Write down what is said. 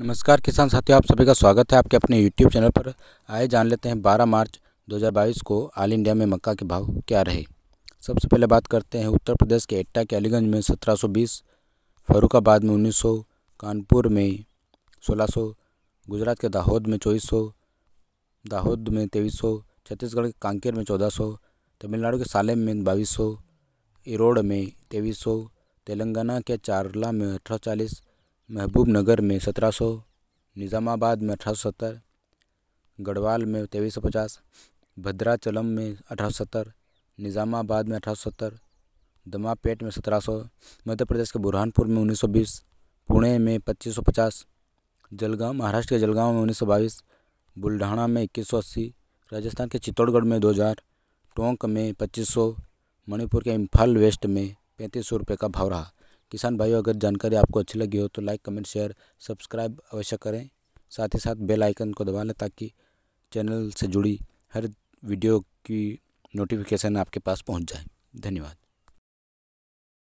नमस्कार किसान साथियों आप सभी का स्वागत है आपके अपने यूट्यूब चैनल पर आए जान लेते हैं 12 मार्च 2022 को ऑल इंडिया में मक्का के भाव क्या रहे सबसे पहले बात करते हैं उत्तर प्रदेश के एट्टा के अलीगंज में 1720 फरुखाबाद में 1900 कानपुर में 1600 गुजरात के दाहोद में 2400 दाहोद में 2300 छत्तीसगढ़ के कांकेर में चौदह तमिलनाडु के सालेम में बाईस इरोड में तेईस तेलंगाना के चारला में अठारह महबूब नगर में सत्रह सौ निज़ामाबाद में अठारह सौ सत्तर गढ़वाल में तेईस सौ पचास भद्राचलम में अठारह सौ सत्तर निज़ामाबाद में अठारह सौ सत्तर दमापेट में सत्रह सौ मध्य प्रदेश के बुरहानपुर में उन्नीस सौ बीस पुणे में पच्चीस सौ पचास जलगाँव महाराष्ट्र के जलगाँव में उन्नीस सौ बाईस बुल्ढाना में इक्कीस सौ अस्सी राजस्थान के चित्तौड़गढ़ में दो हज़ार टोंक में पच्चीस सौ मणिपुर के इम्फाल वेस्ट में पैंतीस सौ रुपये का भाव रहा किसान भाइयों अगर जानकारी आपको अच्छी लगी हो तो लाइक कमेंट शेयर सब्सक्राइब अवश्य करें साथ ही साथ बेल आइकन को दबा लें ताकि चैनल से जुड़ी हर वीडियो की नोटिफिकेशन आपके पास पहुंच जाए धन्यवाद